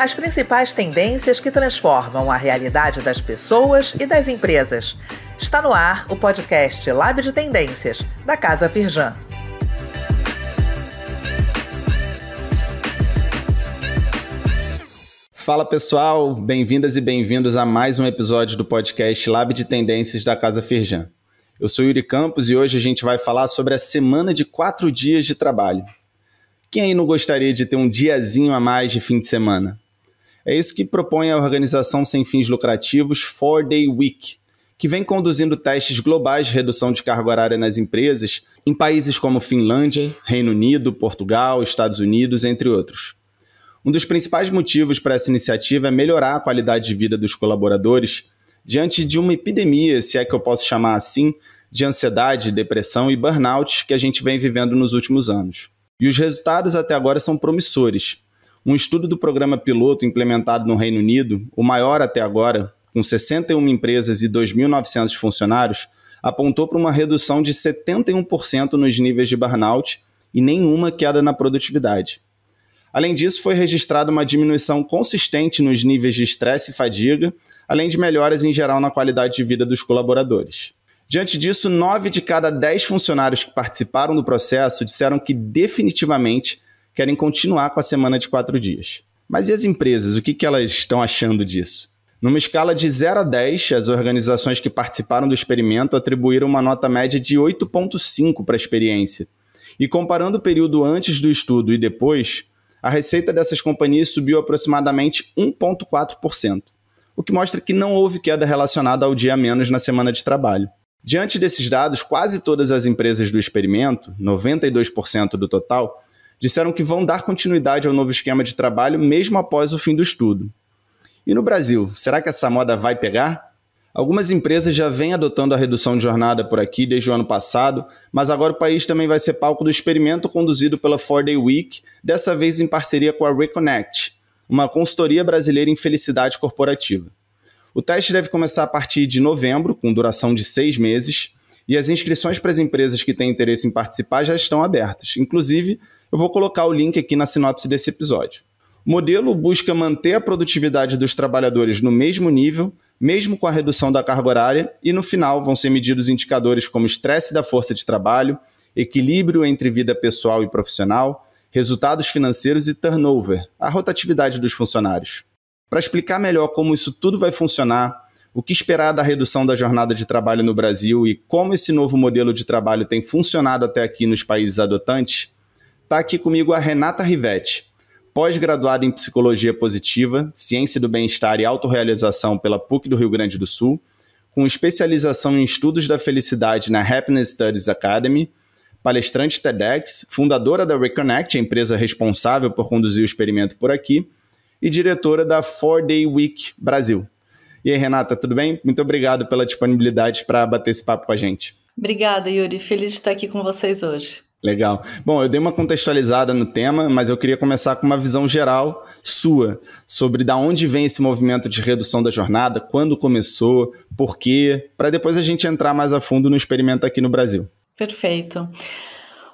as principais tendências que transformam a realidade das pessoas e das empresas. Está no ar o podcast Lab de Tendências, da Casa Firjan. Fala pessoal, bem-vindas e bem-vindos a mais um episódio do podcast Lab de Tendências da Casa Firjan. Eu sou Yuri Campos e hoje a gente vai falar sobre a semana de quatro dias de trabalho. Quem aí não gostaria de ter um diazinho a mais de fim de semana? É isso que propõe a organização sem fins lucrativos Four Day Week, que vem conduzindo testes globais de redução de carga horária nas empresas em países como Finlândia, Reino Unido, Portugal, Estados Unidos, entre outros. Um dos principais motivos para essa iniciativa é melhorar a qualidade de vida dos colaboradores diante de uma epidemia, se é que eu posso chamar assim, de ansiedade, depressão e burnout que a gente vem vivendo nos últimos anos. E os resultados até agora são promissores. Um estudo do programa piloto implementado no Reino Unido, o maior até agora, com 61 empresas e 2.900 funcionários, apontou para uma redução de 71% nos níveis de burnout e nenhuma queda na produtividade. Além disso, foi registrada uma diminuição consistente nos níveis de estresse e fadiga, além de melhoras em geral na qualidade de vida dos colaboradores. Diante disso, nove de cada dez funcionários que participaram do processo disseram que definitivamente querem continuar com a semana de quatro dias. Mas e as empresas? O que, que elas estão achando disso? Numa escala de 0 a 10, as organizações que participaram do experimento atribuíram uma nota média de 8,5 para a experiência. E comparando o período antes do estudo e depois, a receita dessas companhias subiu aproximadamente 1,4%, o que mostra que não houve queda relacionada ao dia menos na semana de trabalho. Diante desses dados, quase todas as empresas do experimento, 92% do total, disseram que vão dar continuidade ao novo esquema de trabalho mesmo após o fim do estudo. E no Brasil, será que essa moda vai pegar? Algumas empresas já vêm adotando a redução de jornada por aqui desde o ano passado, mas agora o país também vai ser palco do experimento conduzido pela Four Day Week, dessa vez em parceria com a Reconnect, uma consultoria brasileira em felicidade corporativa. O teste deve começar a partir de novembro, com duração de seis meses, e as inscrições para as empresas que têm interesse em participar já estão abertas. Inclusive, eu vou colocar o link aqui na sinopse desse episódio. O modelo busca manter a produtividade dos trabalhadores no mesmo nível, mesmo com a redução da carga horária, e no final vão ser medidos indicadores como estresse da força de trabalho, equilíbrio entre vida pessoal e profissional, resultados financeiros e turnover, a rotatividade dos funcionários. Para explicar melhor como isso tudo vai funcionar, o que esperar da redução da jornada de trabalho no Brasil e como esse novo modelo de trabalho tem funcionado até aqui nos países adotantes, Está aqui comigo a Renata Rivetti, pós-graduada em Psicologia Positiva, Ciência do Bem-Estar e Autorealização pela PUC do Rio Grande do Sul, com especialização em Estudos da Felicidade na Happiness Studies Academy, palestrante TEDx, fundadora da Reconnect, a empresa responsável por conduzir o experimento por aqui, e diretora da Four Day Week Brasil. E aí, Renata, tudo bem? Muito obrigado pela disponibilidade para bater esse papo com a gente. Obrigada, Yuri. Feliz de estar aqui com vocês hoje. Legal. Bom, eu dei uma contextualizada no tema, mas eu queria começar com uma visão geral sua sobre da onde vem esse movimento de redução da jornada, quando começou, por quê, para depois a gente entrar mais a fundo no experimento aqui no Brasil. Perfeito.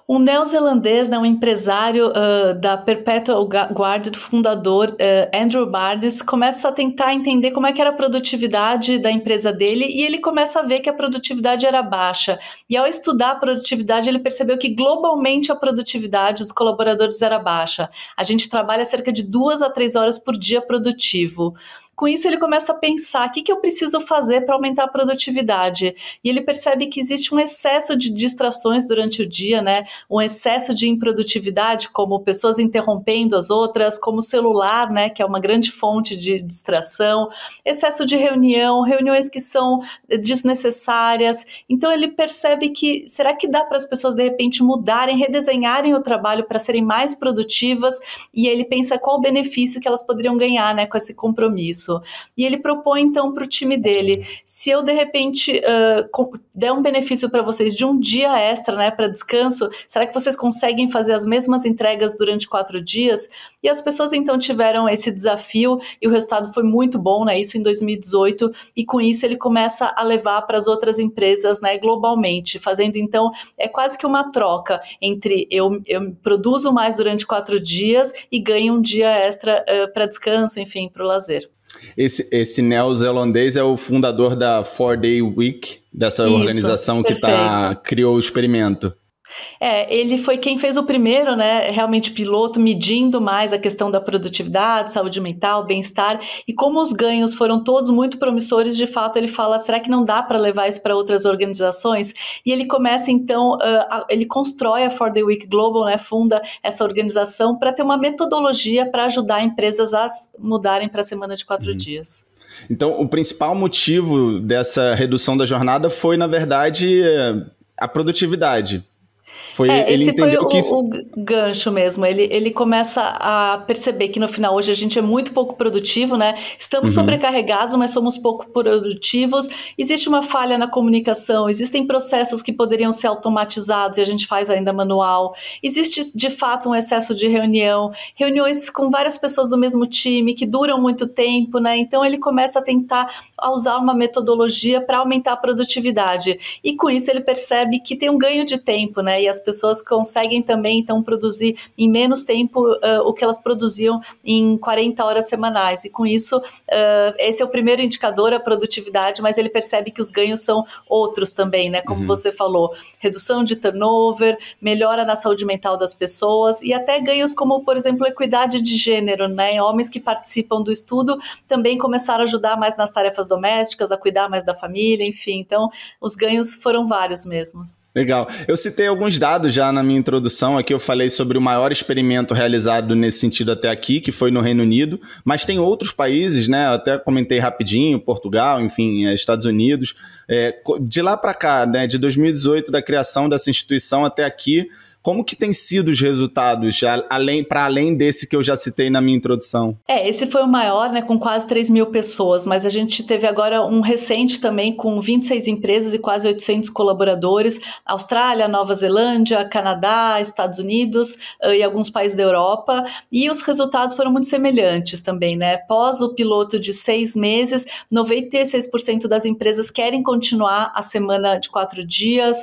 Um neozelandês, né, um empresário uh, da Perpetual Guard, do fundador uh, Andrew Barnes, começa a tentar entender como é que era a produtividade da empresa dele e ele começa a ver que a produtividade era baixa. E ao estudar a produtividade, ele percebeu que globalmente a produtividade dos colaboradores era baixa. A gente trabalha cerca de duas a três horas por dia produtivo. Com isso, ele começa a pensar: o que, que eu preciso fazer para aumentar a produtividade? E ele percebe que existe um excesso de distrações durante o dia, né? Um excesso de improdutividade, como pessoas interrompendo as outras, como o celular, né? Que é uma grande fonte de distração, excesso de reunião, reuniões que são eh, desnecessárias. Então, ele percebe que será que dá para as pessoas de repente mudarem, redesenharem o trabalho para serem mais produtivas? E ele pensa qual o benefício que elas poderiam ganhar, né? Com esse compromisso isso. E ele propõe então para o time dele: se eu de repente uh, der um benefício para vocês de um dia extra, né, para descanso, será que vocês conseguem fazer as mesmas entregas durante quatro dias? E as pessoas então tiveram esse desafio e o resultado foi muito bom, né? Isso em 2018 e com isso ele começa a levar para as outras empresas, né, globalmente, fazendo então é quase que uma troca entre eu, eu produzo mais durante quatro dias e ganho um dia extra uh, para descanso, enfim, para o lazer. Esse, esse neozelandês é o fundador da Four Day Week, dessa Isso, organização que tá, criou o experimento. É, ele foi quem fez o primeiro, né, realmente piloto, medindo mais a questão da produtividade, saúde mental, bem-estar e como os ganhos foram todos muito promissores. De fato, ele fala: será que não dá para levar isso para outras organizações? E ele começa então, uh, a, ele constrói a For the Week Global, né, funda essa organização para ter uma metodologia para ajudar empresas a mudarem para a semana de quatro uhum. dias. Então, o principal motivo dessa redução da jornada foi, na verdade, eh, a produtividade foi, é, ele esse foi o, que... o, gancho mesmo. Ele, ele começa a perceber que no final hoje a gente é muito pouco produtivo, né? Estamos uhum. sobrecarregados, mas somos pouco produtivos. Existe uma falha na comunicação, existem processos que poderiam ser automatizados e a gente faz ainda manual. Existe de fato um excesso de reunião, reuniões com várias pessoas do mesmo time que duram muito tempo, né? Então ele começa a tentar usar uma metodologia para aumentar a produtividade. E com isso ele percebe que tem um ganho de tempo, né? E as pessoas conseguem também, então, produzir em menos tempo uh, o que elas produziam em 40 horas semanais. E com isso, uh, esse é o primeiro indicador, a produtividade, mas ele percebe que os ganhos são outros também, né? Como uhum. você falou, redução de turnover, melhora na saúde mental das pessoas e até ganhos como, por exemplo, equidade de gênero, né? Homens que participam do estudo também começaram a ajudar mais nas tarefas domésticas, a cuidar mais da família, enfim. Então, os ganhos foram vários mesmo. Legal. Eu citei alguns dados já na minha introdução. Aqui eu falei sobre o maior experimento realizado nesse sentido até aqui, que foi no Reino Unido, mas tem outros países, né? Eu até comentei rapidinho, Portugal, enfim, é, Estados Unidos. É, de lá para cá, né? De 2018, da criação dessa instituição até aqui, como que tem sido os resultados, além para além desse que eu já citei na minha introdução? É, esse foi o maior, né, com quase 3 mil pessoas, mas a gente teve agora um recente também com 26 empresas e quase 800 colaboradores, Austrália, Nova Zelândia, Canadá, Estados Unidos e alguns países da Europa, e os resultados foram muito semelhantes também, né? Após o piloto de seis meses, 96% das empresas querem continuar a semana de quatro dias,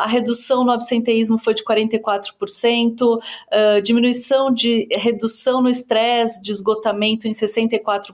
a redução no absenteísmo foi de 44%, 64%, uh, ah, diminuição de redução no estresse, de esgotamento em 64%,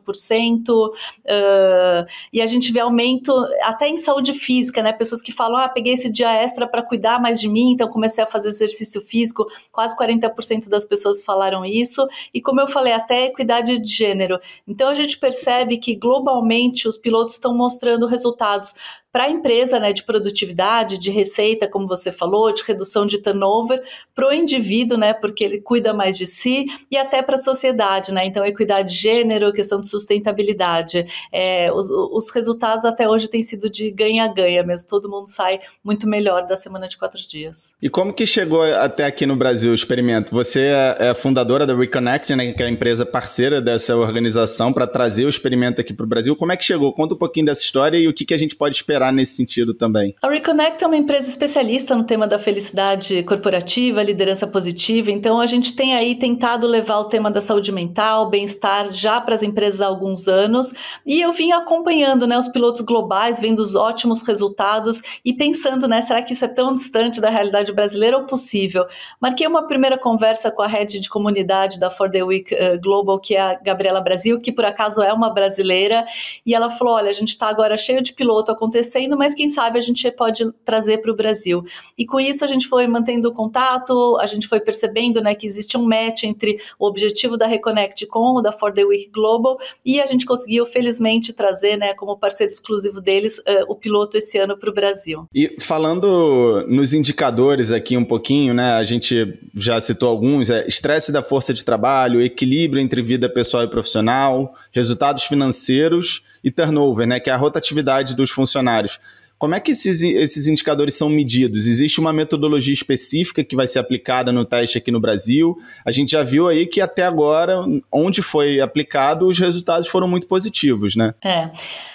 uh, ah, e a gente vê aumento até em saúde física, né? Pessoas que falam, ah, peguei esse dia extra para cuidar mais de mim, então comecei a fazer exercício físico, quase 40% das pessoas falaram isso, e como eu falei, até equidade de gênero. Então a gente percebe que globalmente os pilotos estão mostrando resultados para a empresa, né, de produtividade, de receita, como você falou, de redução de turnover, para o indivíduo, né, porque ele cuida mais de si e até para a sociedade, né, então equidade de gênero, questão de sustentabilidade, é, os, os resultados até hoje têm sido de ganha-ganha mesmo, todo mundo sai muito melhor da semana de quatro dias. E como que chegou até aqui no Brasil o experimento? Você é, é fundadora da Reconnect, né, que é a empresa parceira dessa organização para trazer o experimento aqui para o Brasil, como é que chegou? Conta um pouquinho dessa história e o que, que a gente pode esperar entrar nesse sentido também. A Reconnect é uma empresa especialista no tema da felicidade corporativa, liderança positiva, então a gente tem aí tentado levar o tema da saúde mental, bem-estar já para as empresas há alguns anos, e eu vim acompanhando, né, os pilotos globais, vendo os ótimos resultados e pensando, né, será que isso é tão distante da realidade brasileira ou possível? Marquei uma primeira conversa com a head de comunidade da For the Week uh, Global, que é a Gabriela Brasil, que por acaso é uma brasileira, e ela falou: olha, a gente está agora cheio de piloto acontecendo acontecendo, mas quem sabe a gente pode trazer para o Brasil. E com isso a gente foi mantendo contato, a gente foi percebendo né, que existe um match entre o objetivo da Reconnect com o da For the Week Global e a gente conseguiu felizmente trazer né, como parceiro exclusivo deles uh, o piloto esse ano para o Brasil. E falando nos indicadores aqui um pouquinho, né, a gente já citou alguns, é estresse da força de trabalho, equilíbrio entre vida pessoal e profissional, resultados financeiros e turnover, né, que é a rotatividade dos funcionários. Como é que esses, esses indicadores são medidos? Existe uma metodologia específica que vai ser aplicada no teste aqui no Brasil? A gente já viu aí que até agora, onde foi aplicado, os resultados foram muito positivos, né? É.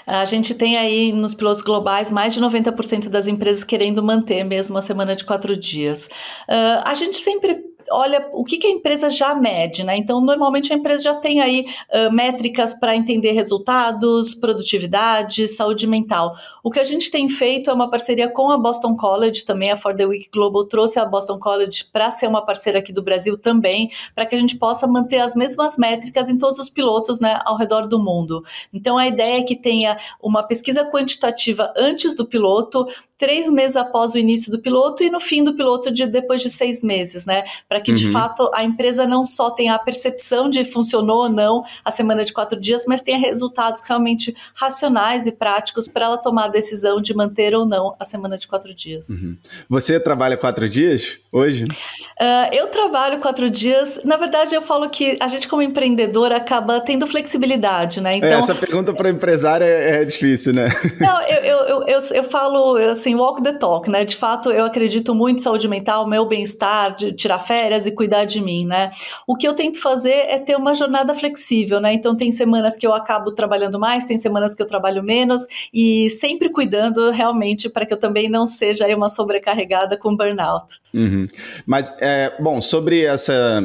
A gente tem aí nos pilotos globais mais de 90% das empresas querendo manter mesmo a semana de quatro dias. Uh, a gente sempre olha o que, que, a empresa já mede, né? Então, normalmente a empresa já tem aí uh, métricas para entender resultados, produtividade, saúde mental. O que a gente tem feito é uma parceria com a Boston College, também a For the Week Global trouxe a Boston College para ser uma parceira aqui do Brasil também, para que a gente possa manter as mesmas métricas em todos os pilotos, né, ao redor do mundo. Então, a ideia é que tenha uma pesquisa quantitativa antes do piloto, três meses após o início do piloto e no fim do piloto de, depois de seis meses, né? Para que, uhum. de fato, a empresa não só tenha a percepção de funcionou ou não a semana de quatro dias, mas tenha resultados realmente racionais e práticos para ela tomar a decisão de manter ou não a semana de quatro dias. Uhum. Você trabalha quatro dias hoje? Uh, eu trabalho quatro dias. Na verdade, eu falo que a gente, como empreendedor, acaba tendo flexibilidade, né? É, então, é, essa pergunta para empresário é, é, difícil, né? Não, eu, eu, eu, eu, eu falo assim, walk the talk, né? De fato, eu acredito muito em saúde mental, meu bem-estar, de tirar férias férias e cuidar de mim, né? O que eu tento fazer é ter uma jornada flexível, né? Então tem semanas que eu acabo trabalhando mais, tem semanas que eu trabalho menos e sempre cuidando realmente para que eu também não seja uma sobrecarregada com burnout. Uhum. Mas, é, bom, sobre essa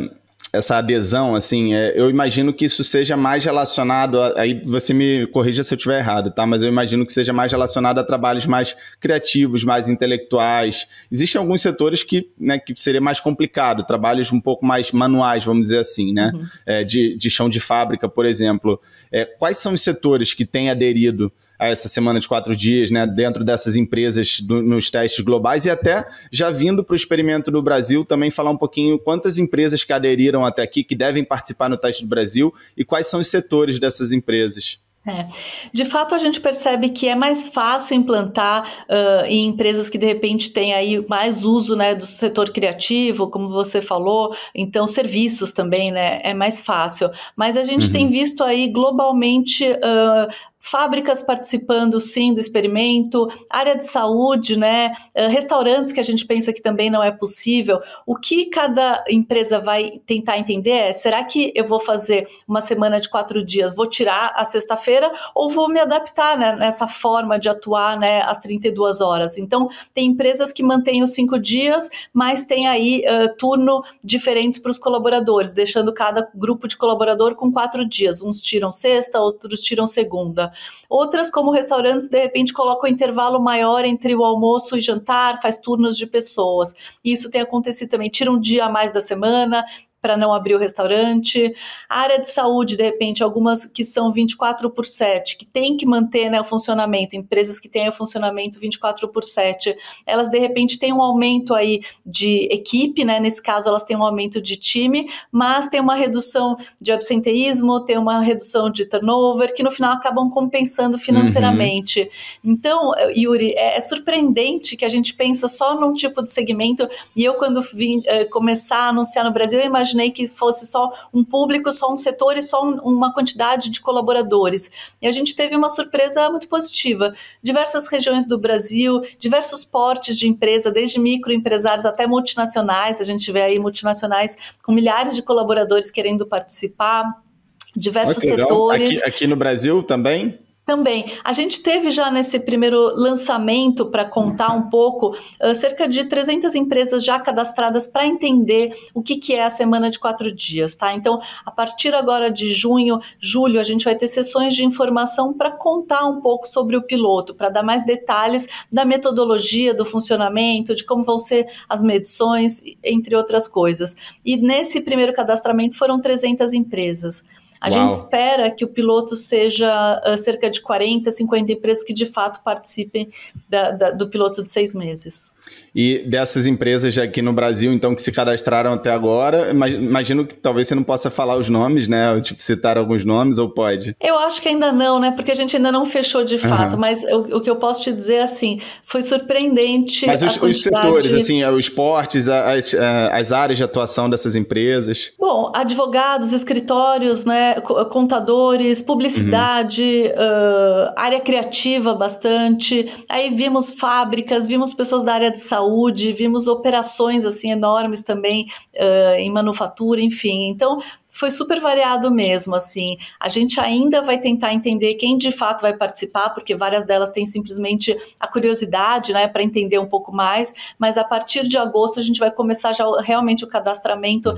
essa adesão, assim, é, eu imagino que isso seja mais relacionado, a, aí você me corrija se eu estiver errado, tá? Mas eu imagino que seja mais relacionado a trabalhos mais criativos, mais intelectuais. Existem alguns setores que, né, que seria mais complicado, trabalhos um pouco mais manuais, vamos dizer assim, né? Uhum. É, de, de chão de fábrica, por exemplo. É, quais são os setores que têm aderido essa semana de quatro dias, né, dentro dessas empresas do, nos testes globais e até já vindo para o experimento do Brasil também falar um pouquinho quantas empresas que aderiram até aqui, que devem participar no teste do Brasil e quais são os setores dessas empresas. É. De fato, a gente percebe que é mais fácil implantar uh, em empresas que de repente têm aí mais uso né, do setor criativo, como você falou, então serviços também né, é mais fácil. Mas a gente uhum. tem visto aí globalmente uh, fábricas participando sim do experimento, área de saúde, né, eh, restaurantes que a gente pensa que também não é possível. O que cada empresa vai tentar entender é: será que eu vou fazer uma semana de quatro dias, vou tirar a sexta-feira ou vou me adaptar né, nessa forma de atuar né, às 32 horas? Então, tem empresas que mantêm os cinco dias, mas tem aí uh, turno diferentes para os colaboradores, deixando cada grupo de colaborador com quatro dias. Uns tiram sexta, outros tiram segunda. Outras, como restaurantes, de repente colocam um intervalo maior entre o almoço e jantar, faz turnos de pessoas. Isso tem acontecido também, tira um dia a mais da semana, para não abrir o restaurante. A área de saúde, de repente, algumas que são 24 por 7, que tem que manter né, o funcionamento, empresas que têm o funcionamento 24 por 7, elas de repente têm um aumento aí de equipe, né? Nesse caso, elas têm um aumento de time, mas tem uma redução de absenteísmo, tem uma redução de turnover, que no final acabam compensando financeiramente. Uhum. Então, Yuri, é, é, surpreendente que a gente pensa só num tipo de segmento, e eu, quando vim eh, começar a anunciar no Brasil, eu imaginei imaginei né, que fosse só um público, só um setor e só um, uma quantidade de colaboradores. E a gente teve uma surpresa muito positiva. Diversas regiões do Brasil, diversos portes de empresa, desde microempresários até multinacionais, a gente vê aí multinacionais com milhares de colaboradores querendo participar, diversos okay, setores. Aqui, aqui no Brasil também? também. A gente teve já nesse primeiro lançamento, para contar um pouco, ah, cerca de 300 empresas já cadastradas para entender o que, que é a semana de quatro dias, tá? Então, a partir agora de junho, julho, a gente vai ter sessões de informação para contar um pouco sobre o piloto, para dar mais detalhes da metodologia, do funcionamento, de como vão ser as medições, entre outras coisas. E nesse primeiro cadastramento foram 300 empresas. A Uau. gente espera que o piloto seja uh, cerca de 40, 50 empresas que de fato participem da, da, do piloto de seis meses. E dessas empresas aqui no Brasil, então, que se cadastraram até agora, imagino que talvez você não possa falar os nomes, né? Ou tipo, citar alguns nomes, ou pode? Eu acho que ainda não, né? Porque a gente ainda não fechou de fato, uhum. mas o, o, que eu posso te dizer, é assim, foi surpreendente. Mas os, quantidade... os setores, assim, é, os esportes, as, é, as áreas de atuação dessas empresas? Bom, advogados, escritórios, né? Né, eh, contadores, publicidade, uhum. uh, área criativa bastante. Aí vimos fábricas, vimos pessoas da área de saúde, vimos operações assim enormes também uh, em manufatura, enfim. Então foi super variado mesmo, assim. A gente ainda vai tentar entender quem de fato vai participar, porque várias delas têm simplesmente a curiosidade, né, para entender um pouco mais, mas a partir de agosto a gente vai começar já realmente o cadastramento uh,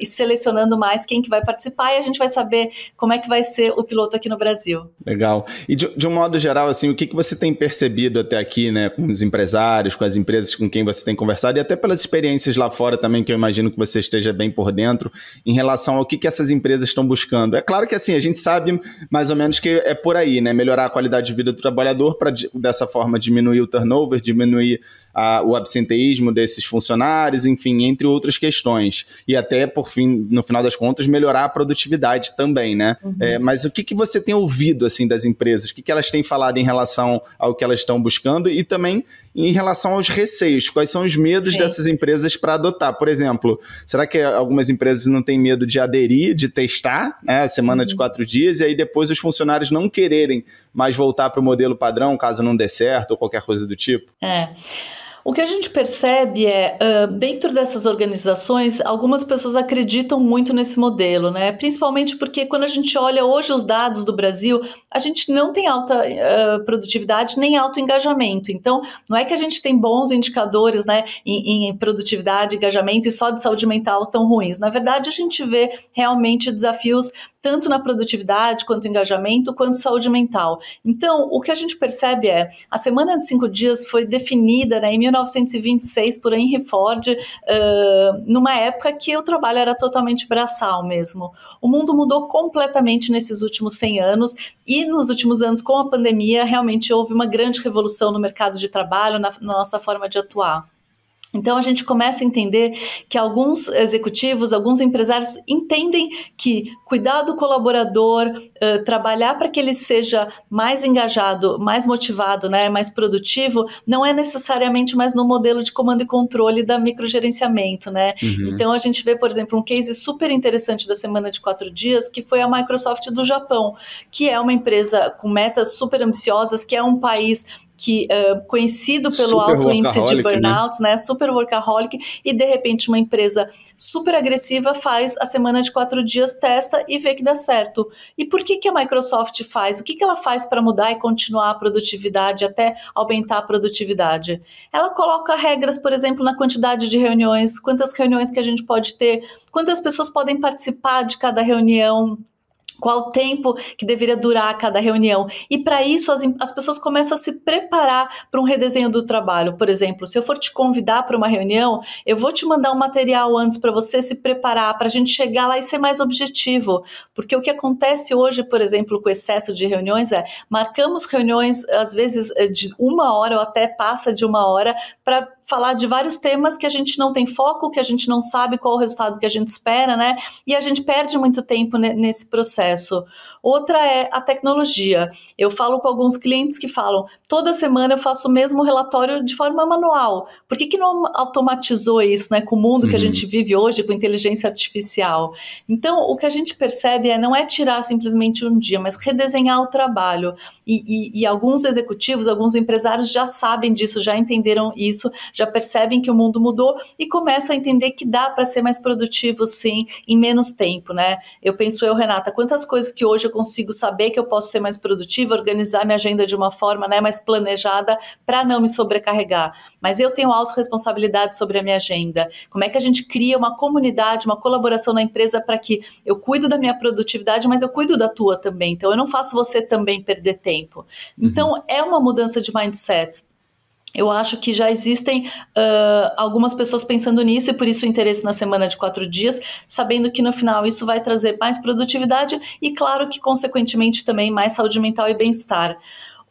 e selecionando mais quem que vai participar e a gente vai saber como é que vai ser o piloto aqui no Brasil. Legal. E de, de um modo geral, assim, o que, que você tem percebido até aqui, né, com os empresários, com as empresas com quem você tem conversado e até pelas experiências lá fora também, que eu imagino que você esteja bem por dentro, em relação ao que que, que essas empresas estão buscando. É claro que assim, a gente sabe mais ou menos que é por aí, né? Melhorar a qualidade de vida do trabalhador para dessa forma diminuir o turnover, diminuir a, o absenteísmo desses funcionários, enfim, entre outras questões. E até, por fim, no final das contas, melhorar a produtividade também, né? Uhum. É, mas o que, que você tem ouvido, assim, das empresas? O que, que elas têm falado em relação ao que elas estão buscando e também em relação aos receios? Quais são os medos Sim. É. dessas empresas para adotar? Por exemplo, será que algumas empresas não têm medo de aderir, de testar, né? A semana uhum. de quatro dias, e aí depois os funcionários não quererem mais voltar para o modelo padrão, caso não dê certo ou qualquer coisa do tipo? É. O que a gente percebe é, uh, dentro dessas organizações, algumas pessoas acreditam muito nesse modelo, né? Principalmente porque quando a gente olha hoje os dados do Brasil, a gente não tem alta uh, produtividade nem alto engajamento. Então, não é que a gente tem bons indicadores, né, em, em produtividade, engajamento e só de saúde mental tão ruins. Na verdade, a gente vê realmente desafios tanto na produtividade, quanto engajamento, quanto saúde mental. Então, o que a gente percebe é, a semana de cinco dias foi definida né, em 1926 por Henry Ford, uh, numa época que o trabalho era totalmente braçal mesmo. O mundo mudou completamente nesses últimos 100 anos e nos últimos anos, com a pandemia, realmente houve uma grande revolução no mercado de trabalho, na, na nossa forma de atuar. Então a gente começa a entender que alguns executivos, alguns empresários entendem que cuidar do colaborador, uh, trabalhar para que ele seja mais engajado, mais motivado, né, mais produtivo, não é necessariamente mais no modelo de comando e controle da microgerenciamento, né? Uhum. Então a gente vê, por exemplo, um case super interessante da semana de quatro dias que foi a Microsoft do Japão, que é uma empresa com metas super ambiciosas, que é um país que uh, conhecido pelo super alto índice de né? burnout, né? né? Super workaholic, e de repente uma empresa super agressiva faz a semana de quatro dias, testa e vê que dá certo. E por que, que a Microsoft faz? O que, que ela faz para mudar e continuar a produtividade, até aumentar a produtividade? Ela coloca regras, por exemplo, na quantidade de reuniões, quantas reuniões que a gente pode ter, quantas pessoas podem participar de cada reunião qual o tempo que deveria durar cada reunião. E para isso, as, as, pessoas começam a se preparar para um redesenho do trabalho. Por exemplo, se eu for te convidar para uma reunião, eu vou te mandar um material antes para você se preparar, para a gente chegar lá e ser mais objetivo. Porque o que acontece hoje, por exemplo, com o excesso de reuniões é marcamos reuniões, às vezes, eh, de uma hora ou até passa de uma hora, para falar de vários temas que a gente não tem foco, que a gente não sabe qual o resultado que a gente espera, né? E a gente perde muito tempo nesse processo. Outra é a tecnologia. Eu falo com alguns clientes que falam: toda semana eu faço o mesmo relatório de forma manual. Por que, que não automatizou isso né, com o mundo uhum. que a uhum. gente vive hoje, com inteligência artificial? Então, o que a gente percebe é não é tirar simplesmente um dia, mas redesenhar o trabalho. E, e, e alguns executivos, alguns empresários já sabem disso, já entenderam isso, já percebem que o mundo mudou e começam a entender que dá para ser mais produtivo, sim, em menos tempo, né? Eu penso eu, Renata, quantas coisas que hoje eu consigo saber que eu posso ser mais produtiva, organizar minha agenda de uma forma né, mais planejada para não me sobrecarregar. Mas eu tenho autorresponsabilidade sobre a minha agenda. Como é que a gente cria uma comunidade, uma colaboração na empresa para que eu cuido da minha produtividade, mas eu cuido da tua também. Então eu não faço você também perder tempo. Uhum. Então é uma mudança de mindset eu acho que já existem uh, algumas pessoas pensando nisso e por isso o interesse na semana de quatro dias, sabendo que no final isso vai trazer mais produtividade e, claro, que consequentemente também mais saúde mental e bem-estar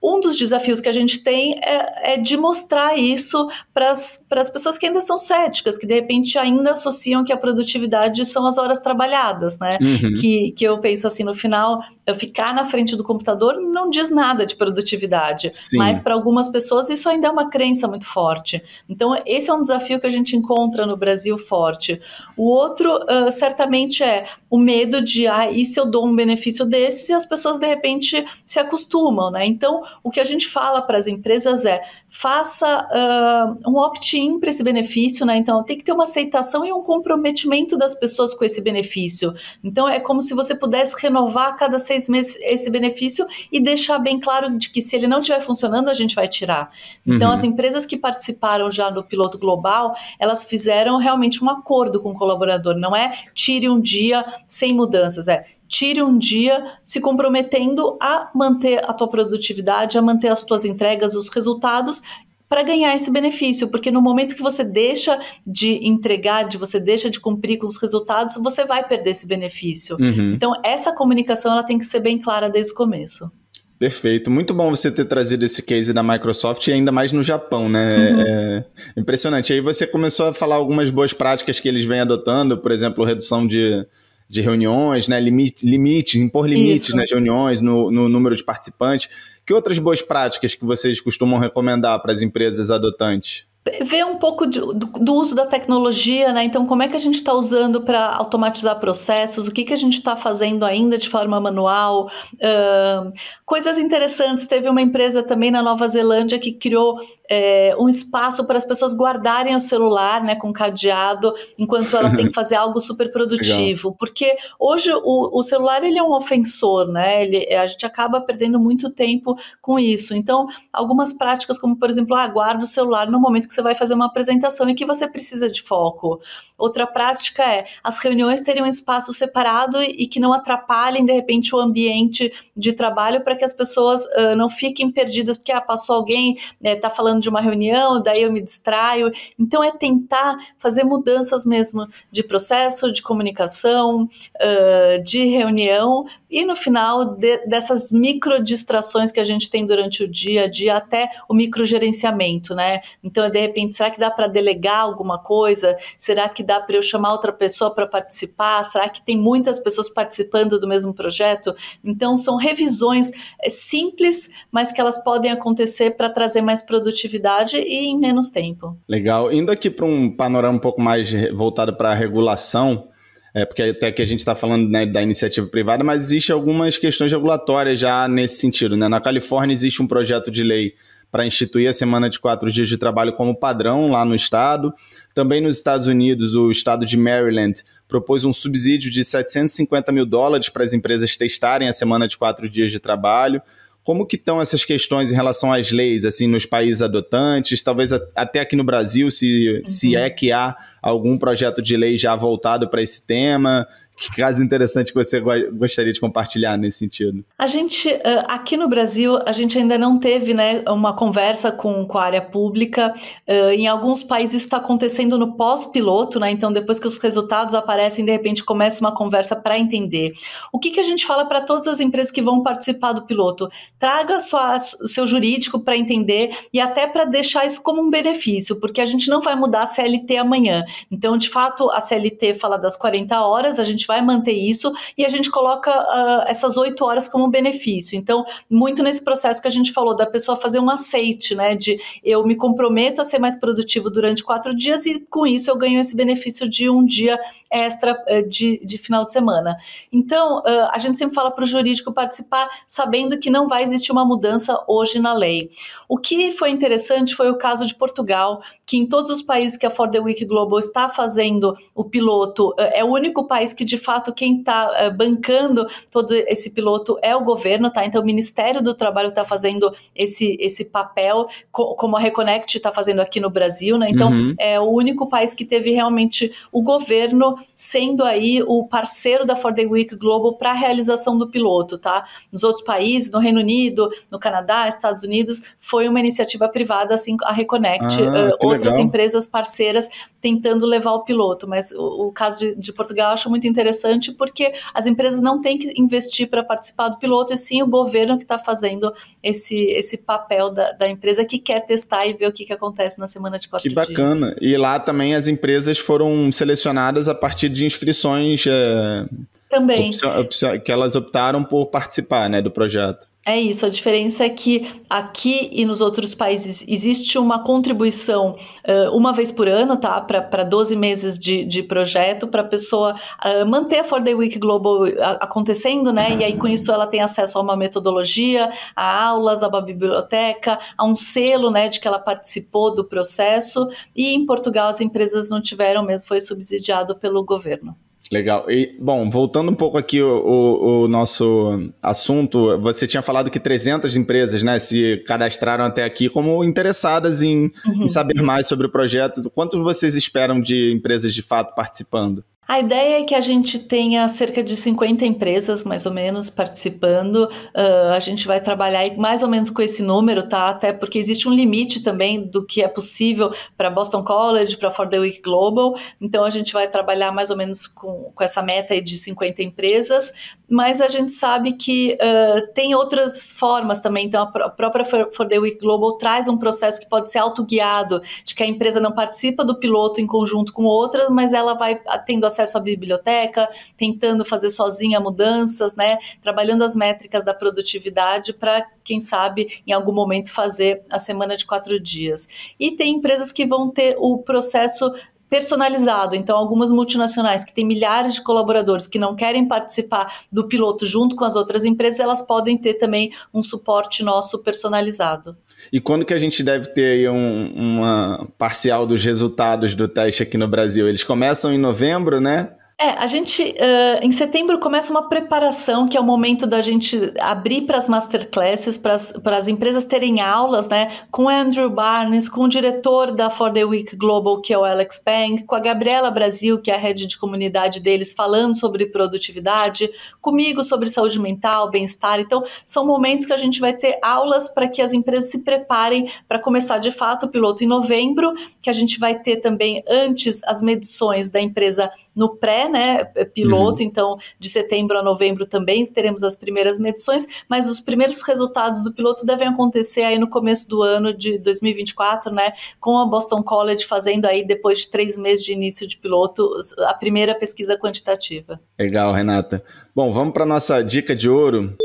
um dos desafios que a gente tem é, é de mostrar isso para as pessoas que ainda são céticas, que de repente ainda associam que a produtividade são as horas trabalhadas, né? Uhum. Que, que eu penso assim, no final, ficar na frente do computador não diz nada de produtividade, Sim. mas para algumas pessoas isso ainda é uma crença muito forte. Então, esse é um desafio que a gente encontra no Brasil forte. O outro, uh, certamente, é o medo de, ah, e se eu dou um benefício desses e as pessoas de repente se acostumam, né? Então, o que a gente fala para as empresas é faça uh, um opt-in para esse benefício, né? Então tem que ter uma aceitação e um comprometimento das pessoas com esse benefício. Então é como se você pudesse renovar a cada seis meses esse benefício e deixar bem claro de que se ele não estiver funcionando, a gente vai tirar. Então uhum. as empresas que participaram já no piloto global, elas fizeram realmente um acordo com o colaborador, não é tire um dia sem mudanças, é tire um dia se comprometendo a manter a tua produtividade, a manter as tuas entregas, os resultados para ganhar esse benefício, porque no momento que você deixa de entregar, de você deixa de cumprir com os resultados, você vai perder esse benefício. Uhum. Então essa comunicação ela tem que ser bem clara desde o começo. Perfeito. Muito bom você ter trazido esse case da Microsoft e ainda mais no Japão, né? Uhum. É, é impressionante. Aí você começou a falar algumas boas práticas que eles vêm adotando, por exemplo, redução de de reuniões, né? Limite, limites, impor limites Isso. nas reuniões, no, no número de participantes. Que outras boas práticas que vocês costumam recomendar para as empresas adotantes? ver um pouco de, do, do, uso da tecnologia, né? Então, como é que a gente está usando para automatizar processos? O que, que a gente está fazendo ainda de forma manual? Uh, coisas interessantes. Teve uma empresa também na Nova Zelândia que criou é, um espaço para as pessoas guardarem o celular, né, com cadeado, enquanto elas têm que fazer algo super produtivo. Legal. Porque hoje o, o, celular ele é um ofensor, né? Ele, eh, a gente acaba perdendo muito tempo com isso. Então, algumas práticas, como por exemplo, ah, guarda o celular no momento que você vai fazer uma apresentação e que você precisa de foco. Outra prática é as reuniões terem um espaço separado e que não atrapalhem, de repente, o ambiente de trabalho para que as pessoas uh, não fiquem perdidas, porque ah, passou alguém, está né, tá falando de uma reunião, daí eu me distraio. Então, é tentar fazer mudanças mesmo de processo, de comunicação, uh, de reunião, e no final de, dessas micro distrações que a gente tem durante o dia a dia, até o gerenciamento, né? Então, de repente, será que dá para delegar alguma coisa? Será que dá para eu chamar outra pessoa para participar? Será que tem muitas pessoas participando do mesmo projeto? Então, são revisões eh, simples, mas que elas podem acontecer para trazer mais produtividade e em menos tempo. Legal. Indo aqui para um panorama um pouco mais voltado para a regulação, é, porque até que a gente está falando né, da iniciativa privada, mas existe algumas questões regulatórias já nesse sentido. Né? Na Califórnia existe um projeto de lei para instituir a semana de quatro dias de trabalho como padrão lá no estado. Também nos Estados Unidos, o estado de Maryland propôs um subsídio de 750 mil dólares para as empresas testarem a semana de quatro dias de trabalho. Como que estão essas questões em relação às leis, assim, nos países adotantes, talvez até aqui no Brasil, se, uhum. se é que há algum projeto de lei já voltado para esse tema? Que caso interessante que você gostaria de compartilhar nesse sentido? A gente, eh, aqui no Brasil, a gente ainda não teve né, uma conversa com, com a área pública. Eh, em alguns países está acontecendo no pós-piloto, né? então depois que os resultados aparecem, de repente começa uma conversa para entender. O que, que a gente fala para todas as empresas que vão participar do piloto? Traga sua, seu jurídico para entender e até para deixar isso como um benefício, porque a gente não vai mudar a CLT amanhã. Então, de fato, a CLT fala das 40 horas, a gente gente vai manter isso e a gente coloca uh, essas oito horas como benefício. Então, muito nesse processo que a gente falou da pessoa fazer um aceite, né? De eu me comprometo a ser mais produtivo durante quatro dias e com isso eu ganho esse benefício de um dia extra uh, de, de final de semana. Então, uh, a gente sempre fala para o jurídico participar sabendo que não vai existir uma mudança hoje na lei. O que foi interessante foi o caso de Portugal, que em todos os países que a For the Week Global está fazendo o piloto, eh, é o único país que de de fato quem está eh, bancando todo esse piloto é o governo, tá? Então o Ministério do Trabalho está fazendo esse, esse papel, co como a Reconnect está fazendo aqui no Brasil, né? Então uhum. é o único país que teve realmente o governo sendo aí o parceiro da Ford Week Globo para a realização do piloto, tá? Nos outros países, no Reino Unido, no Canadá, Estados Unidos, foi uma iniciativa privada, assim, a Reconnect, ah, uh, outras legal. empresas parceiras tentando levar o piloto, mas o, o caso de, de Portugal eu acho muito interessante interessante porque as empresas não têm que investir para participar do piloto, e sim o governo que está fazendo esse, esse papel da, da, empresa que quer testar e ver o que, que acontece na semana de quatro dias. Que bacana. E lá também as empresas foram selecionadas a partir de inscrições. É... Também. Opcio, opcio, que elas optaram por participar né, do projeto. É isso, a diferença é que aqui e nos outros países existe uma contribuição uh, uma vez por ano, tá? Para 12 meses de, de projeto, para a pessoa uh, manter a For the Week Global acontecendo, né? E aí com isso ela tem acesso a uma metodologia, a aulas, a uma biblioteca, a um selo, né, de que ela participou do processo. E em Portugal as empresas não tiveram mesmo, foi subsidiado pelo governo. Legal. E, bom, voltando um pouco aqui o, o, o, nosso assunto, você tinha falado que 300 empresas né, se cadastraram até aqui como interessadas em, uhum. em saber mais sobre o projeto. Quantos vocês esperam de empresas de fato participando? A ideia é que a gente tenha cerca de 50 empresas, mais ou menos, participando. Uh, a gente vai trabalhar mais ou menos com esse número, tá? Até porque existe um limite também do que é possível para Boston College, para For the Week Global. Então, a gente vai trabalhar mais ou menos com, com essa meta de 50 empresas. Mas a gente sabe que uh, tem outras formas também. Então, a própria For the Week Global traz um processo que pode ser autoguiado, de que a empresa não participa do piloto em conjunto com outras, mas ela vai tendo acesso à biblioteca, tentando fazer sozinha mudanças, né? Trabalhando as métricas da produtividade para, quem sabe, em algum momento fazer a semana de quatro dias. E tem empresas que vão ter o processo personalizado. Então, algumas multinacionais que têm milhares de colaboradores que não querem participar do piloto junto com as outras empresas, elas podem ter também um suporte nosso personalizado. E quando que a gente deve ter aí um, uma parcial dos resultados do teste aqui no Brasil? Eles começam em novembro, né? É, a gente uh, em setembro começa uma preparação que é o momento da gente abrir para as masterclasses, para as empresas terem aulas, né? Com Andrew Barnes, com o diretor da For the Week Global, que é o Alex Peng, com a Gabriela Brasil, que é a rede de comunidade deles, falando sobre produtividade, comigo sobre saúde mental, bem-estar. Então, são momentos que a gente vai ter aulas para que as empresas se preparem para começar de fato o piloto em novembro, que a gente vai ter também antes as medições da empresa no pré né, é, é piloto, uhum. então de setembro a novembro também teremos as primeiras medições, mas os primeiros resultados do piloto devem acontecer aí no começo do ano de 2024, né? Com a Boston College fazendo aí, depois de três meses de início de piloto, a primeira pesquisa quantitativa. Legal, Renata. Bom, vamos para nossa dica de ouro.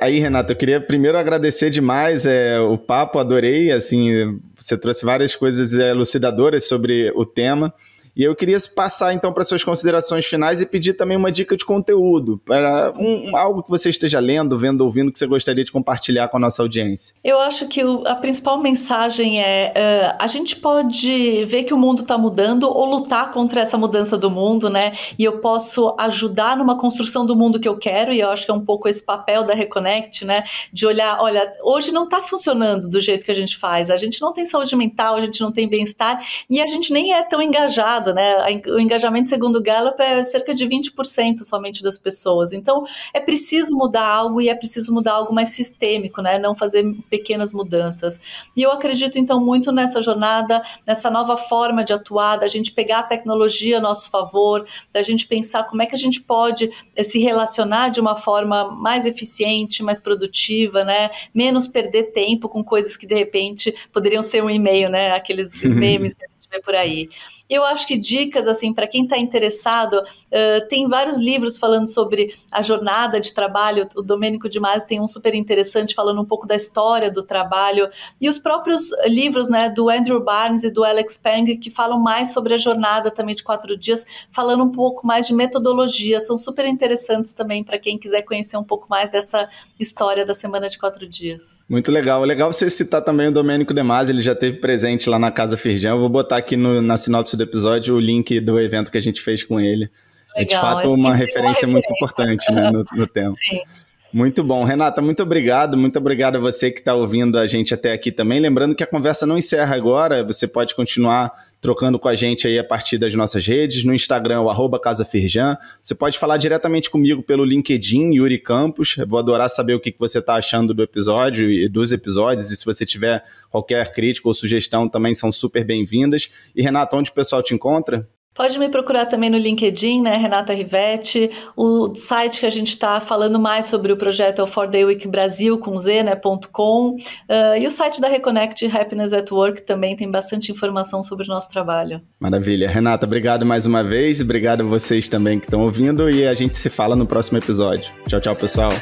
Aí, Renato, eu queria primeiro agradecer demais é, o papo, adorei, assim, você trouxe várias coisas elucidadoras sobre o tema. E eu queria passar então para suas considerações finais e pedir também uma dica de conteúdo, para um, algo que você esteja lendo, vendo, ouvindo, que você gostaria de compartilhar com a nossa audiência. Eu acho que o, a principal mensagem é: uh, a gente pode ver que o mundo está mudando ou lutar contra essa mudança do mundo, né? E eu posso ajudar numa construção do mundo que eu quero, e eu acho que é um pouco esse papel da Reconnect, né? De olhar, olha, hoje não está funcionando do jeito que a gente faz, a gente não tem saúde mental, a gente não tem bem-estar e a gente nem é tão engajado né? O engajamento, segundo o Gallup, é cerca de 20% somente das pessoas. Então, é preciso mudar algo e é preciso mudar algo mais sistêmico, né? Não fazer pequenas mudanças. E eu acredito, então, muito nessa jornada, nessa nova forma de atuar, da gente pegar a tecnologia a nosso favor, da gente pensar como é que a gente pode eh, se relacionar de uma forma mais eficiente, mais produtiva, né? Menos perder tempo com coisas que, de repente, poderiam ser um e-mail, né? Aqueles memes que a gente vê por aí. Eu acho que dicas, assim, para quem está interessado, uh, tem vários livros falando sobre a jornada de trabalho. O Domênico de Masi tem um super interessante falando um pouco da história do trabalho. E os próprios livros, né, do Andrew Barnes e do Alex Peng, que falam mais sobre a jornada também de quatro dias, falando um pouco mais de metodologia. São super interessantes também para quem quiser conhecer um pouco mais dessa história da semana de quatro dias. Muito legal. Legal você citar também o Domênico de Masi, ele já teve presente lá na Casa Firjan. Eu vou botar aqui no, na sinopse do episódio o link do evento que a gente fez com ele. Legal, é de fato uma é referência, uma referência muito importante né, no, no tema. Sim. Muito bom. Renata, muito obrigado. Muito obrigado a você que está ouvindo a gente até aqui também. Lembrando que a conversa não encerra agora, você pode continuar trocando com a gente aí a partir das nossas redes, no Instagram, o CasaFirjan. Você pode falar diretamente comigo pelo LinkedIn, Yuri Campos. Eu vou adorar saber o que você está achando do episódio e dos episódios. E se você tiver qualquer crítica ou sugestão, também são super bem-vindas. E Renato, onde o pessoal te encontra? Pode me procurar também no LinkedIn, né, Renata Rivetti. O site que a gente está falando mais sobre o projeto é o For Day Week Brasil, com Z, né, ponto .com. Uh, e o site da Reconnect Happiness at Work também tem bastante informação sobre o nosso trabalho. Maravilha. Renata, obrigado mais uma vez. Obrigado a vocês também que estão ouvindo. E a gente se fala no próximo episódio. Tchau, tchau, pessoal.